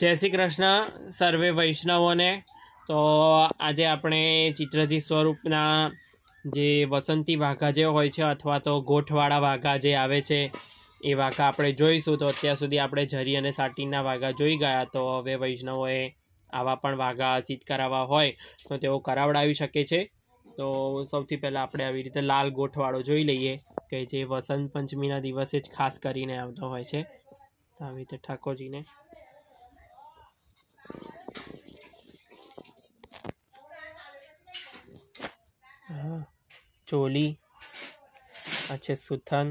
જય શ્રી કૃષ્ણ સર્વે વૈષ્ણવોને તો આજે આપણે ચિત્રજી સ્વરૂપના જે વસંતી વાઘા જે હોય છે અથવા તો ગોઠવાળા વાઘા જે આવે છે એ વાઘા આપણે જોઈશું તો અત્યાર સુધી આપણે ઝરી અને સાટીના વાઘા જોઈ ગયા તો હવે વૈષ્ણવોએ આવા પણ વાઘા સિદ્ધ કરાવવા હોય તો તેઓ કરાવડાવી શકે છે તો સૌથી પહેલાં આપણે આવી રીતે લાલ ગોઠવાળો જોઈ લઈએ કે જે વસંત પંચમીના દિવસે જ ખાસ કરીને આવતો હોય છે આવી રીતે ઠાકોરજીને ચોલી આ છે સુથન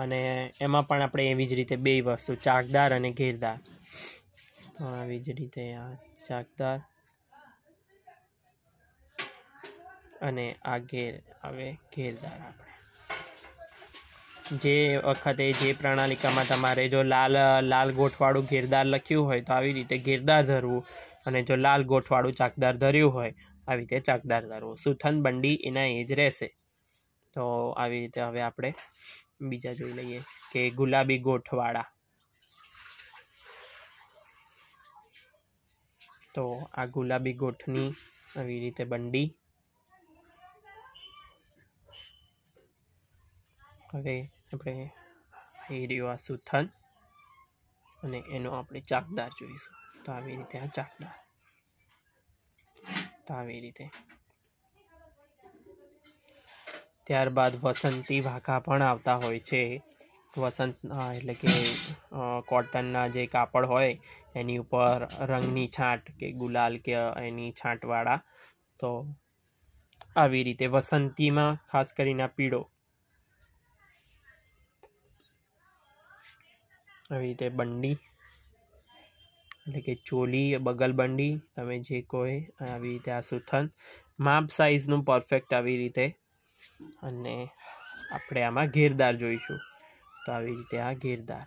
અને એમાં પણ આપણે એવી જ રીતે બે વસ્તુ ચાકદાર અને ઘેરદાર તો આવી જ રીતે આ ચાકદાર અને આ ઘેર હવે ઘેરદાર આપણે જે વખતે જે પ્રણાલિકામાં તમારે જો લાલ લાલ ગોઠવાળું ઘેરદાર લખ્યું હોય તો આવી રીતે ઘેરદાર ધરવું અને જો લાલ ગોઠવાળું ચાકદાર ધર્યું હોય આવી રીતે ચાકદાર ધરવું સુથન બંડી એના એ જ રહેશે તો આવી રીતે હવે આપણે બીજા જોઈ લઈએ કે ગુલાબી ગોઠવાળા તો આ ગુલાબી ગોઠની આવી રીતે બંડી હવે આપણે આવી આ સુથન અને એનો આપણે ચાકદાર જોઈશું તો આવી રીતે આ ચાકદાર તો આવી રીતે ત્યારબાદ વસંતી વાઘા પણ આવતા હોય છે વસંત એટલે કે કોટનના જે કાપડ હોય એની ઉપર રંગની છાંટ કે ગુલાલ કે એની છાંટવાળા તો આવી રીતે વસંતીમાં ખાસ કરીને પીળો આવી રીતે બંડી એટલે કે ચોલી બગલ બંડી તમે જે કોઈ આવી રીતે આ સુથન માપ સાઈઝનું પરફેક્ટ આવી રીતે અને આપણે આમાં ઘેરદાર જોઈશું તો આવી રીતે આ ઘેરદાર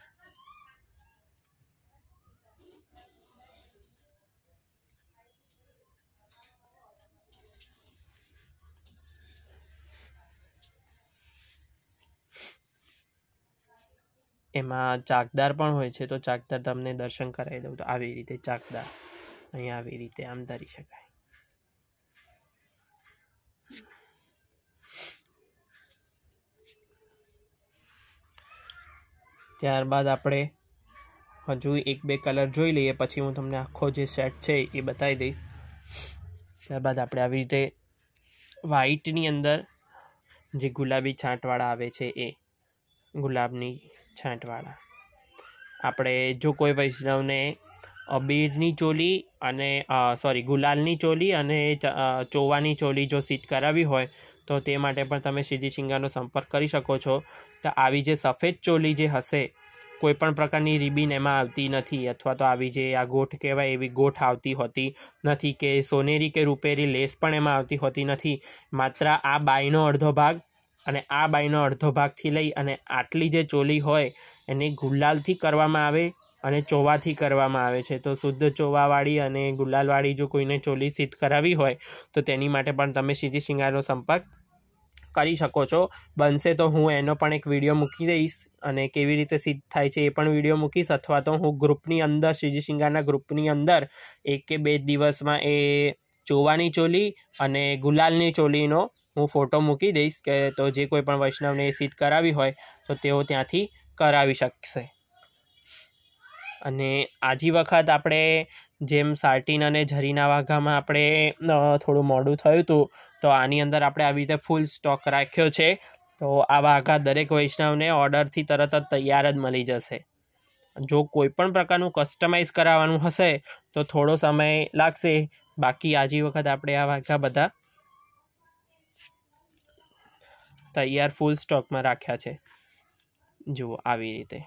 એમાં ચાકદાર પણ હોય છે તો ચાકદાર તમને દર્શન કરાવી દઉં તો આવી રીતે ચાકદાર અહીંયા આવી રીતે આમ ધરી શકાય ત્યારબાદ આપણે હજુ એક બે કલર જોઈ લઈએ પછી હું તમને આખો જે સેટ છે એ બતાવી દઈશ ત્યારબાદ આપણે આવી રીતે વ્હાઈટની અંદર જે ગુલાબી છાંટવાળા આવે છે એ ગુલાબની છાંટવાળા આપણે જો કોઈ વૈષ્ણવને અબીરની ચોલી અને સોરી ગુલાલની ચોલી અને ચોવાની ચોલી જો સીટ કરાવી હોય તો તે માટે પણ તમે શ્રીજી શિંગાનો સંપર્ક કરી શકો છો તો આવી જે સફેદ ચોલી જે હશે કોઈપણ પ્રકારની રિબિન એમાં આવતી નથી અથવા તો આવી જે આ ગોઠ કહેવાય એવી ગોઠ આવતી હોતી નથી કે સોનેરી કે રૂપેરી લેસ પણ એમાં આવતી હોતી નથી માત્ર આ બાયનો અડધો ભાગ અને આ બાયનો અડધો ભાગથી લઈ અને આટલી જે ચોલી હોય એને ગુલાલથી કરવામાં આવે અને ચોવાથી કરવામાં આવે છે તો શુદ્ધ ચોવાવાળી અને ગુલાલવાળી જો કોઈને ચોલી સિદ્ધ કરાવી હોય તો તેની માટે પણ તમે સીધી શિંગારનો સંપર્ક કરી શકો છો બનશે તો હું એનો પણ એક વિડીયો મૂકી દઈશ અને કેવી રીતે સિદ્ધ થાય છે એ પણ વિડીયો મૂકીશ અથવા તો હું ગ્રુપની અંદર શ્રીજી શિંગારના ગ્રુપની અંદર એક કે બે દિવસમાં એ ચોવાની ચોલી અને ગુલાલની ચોલીનો હું ફોટો મૂકી દઈશ કે તો જે કોઈ પણ વૈષ્ણવને એ સિદ્ધ કરાવી હોય તો તેઓ ત્યાંથી કરાવી શકશે અને આજી વખત આપણે જેમ સાર્ટીન અને ઝરીના વાઘામાં આપણે થોડું મોડું થયું હતું તો આની અંદર આપણે આવી રીતે ફૂલ સ્ટોક રાખ્યો છે તો આ વાઘા દરેક વૈષ્ણવને ઓર્ડરથી તરત જ તૈયાર જ મળી જશે જો કોઈ પણ પ્રકારનું કસ્ટમાઇઝ કરાવવાનું હશે તો થોડો સમય લાગશે બાકી આજી વખત આપણે આ વાઘા બધા તૈયાર ફૂલ સ્ટોકમાં રાખ્યા છે જુઓ આવી રીતે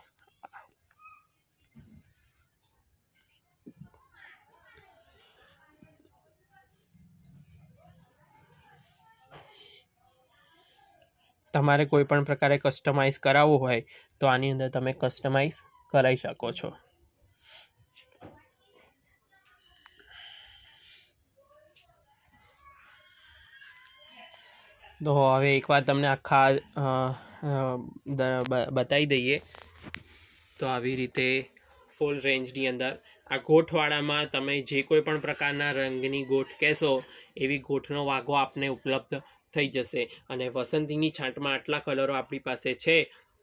તમારે કોઈ પણ પ્રકારે કસ્ટમાઇઝ કરાવવું હોય તો આની અંદર તમે કસ્ટમાઇઝ કરાવી શકો છો તો હવે એકવાર તમને આખા બતાવી દઈએ તો આવી રીતે ફૂલ રેન્જની અંદર આ ગોઠવાળામાં તમે જે કોઈ પણ પ્રકારના રંગની ગોઠ કહેશો એવી ગોઠનો વાગો આપને ઉપલબ્ધ થઈ જશે અને વસંતીની છાંટમાં આટલા કલરો આપણી પાસે છે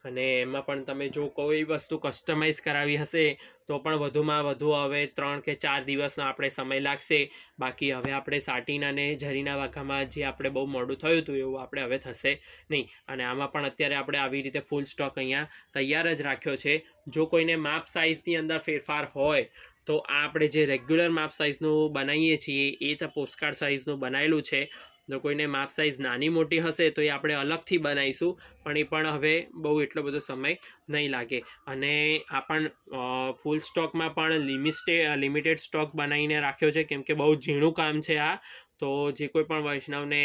અને એમાં પણ તમે જો કોઈ વસ્તુ કસ્ટમાઇઝ કરાવી હશે તો પણ વધુમાં વધુ હવે ત્રણ કે ચાર દિવસનો આપણે સમય લાગશે બાકી હવે આપણે સાટીના ને ઝરીના વાઘામાં જે આપણે બહુ મોડું થયું હતું એવું આપણે હવે થશે નહીં અને આમાં પણ અત્યારે આપણે આવી રીતે ફૂલ સ્ટોક અહીંયા તૈયાર જ રાખ્યો છે જો કોઈને માપ સાઇઝની અંદર ફેરફાર હોય તો આ આપણે જે રેગ્યુલર માપ સાઇઝનું બનાવીએ છીએ એ તો પોસ્ટકાર્ડ સાઇઝનું બનાવેલું છે જો કોઈને માપ સાઇઝ નાની મોટી હશે તો એ આપણે અલગથી બનાવીશું પણ એ પણ હવે બહુ એટલો બધો સમય નહીં લાગે અને આ પણ ફૂલ સ્ટોકમાં પણ લિમિસ્ટે લિમિટેડ સ્ટોક બનાવીને રાખ્યો છે કેમકે બહુ ઝીણું કામ છે આ તો જે કોઈ પણ વૈષ્ણવને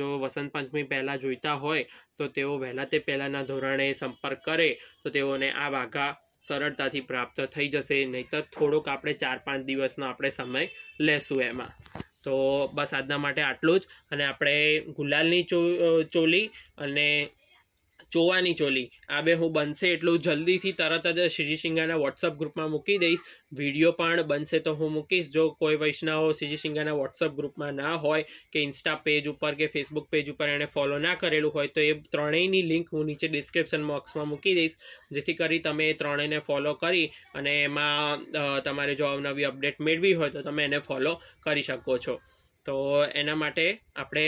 જો વસંત પંચમી પહેલાં જોઈતા હોય તો તેઓ વહેલા તે પહેલાંના ધોરણે સંપર્ક કરે તો તેઓને આ વાઘા સરળતાથી પ્રાપ્ત થઈ જશે નહીંતર થોડોક આપણે ચાર પાંચ દિવસનો આપણે સમય લેશું એમાં તો બસ આજના માટે આટલું જ અને આપણે ગુલાલની ચોલી અને જોવાની ચોલી આ બે હું બનશે એટલું જલ્દીથી તરત જ શ્રીજી સિંઘાના વોટ્સઅપ ગ્રુપમાં મૂકી દઈશ વિડીયો પણ બનશે તો હું મૂકીશ જો કોઈ વૈષ્ણવો શ્રીજી સિંઘાના વોટ્સઅપ ગ્રુપમાં ના હોય કે ઇન્સ્ટા પેજ ઉપર કે ફેસબુક પેજ ઉપર એણે ફોલો ના કરેલું હોય તો એ ત્રણેયની લિંક હું નીચે ડિસ્ક્રિપ્શન બોક્સમાં મૂકી દઈશ જેથી કરી તમે એ ત્રણેયને ફોલો કરી અને એમાં તમારે જો અવનવી અપડેટ મેળવી હોય તો તમે એને ફોલો કરી શકો છો તો એના માટે આપણે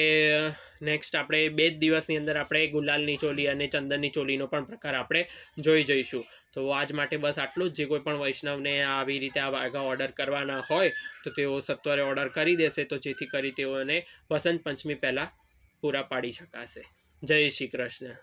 નેક્સ્ટ આપણે બે જ દિવસની અંદર આપણે ગુલાલની ચોલી અને ચંદનની ચોલીનો પણ પ્રકાર આપણે જોઈ જઈશું તો આજ માટે બસ આટલું જ જે કોઈ પણ વૈષ્ણવને આવી રીતે આ વાઘા ઓર્ડર કરવાના હોય તો તેઓ સત્વરે ઓર્ડર કરી દેશે તો જેથી કરી તેઓને વસંત પંચમી પહેલાં પૂરા પાડી શકાશે જય શ્રી કૃષ્ણ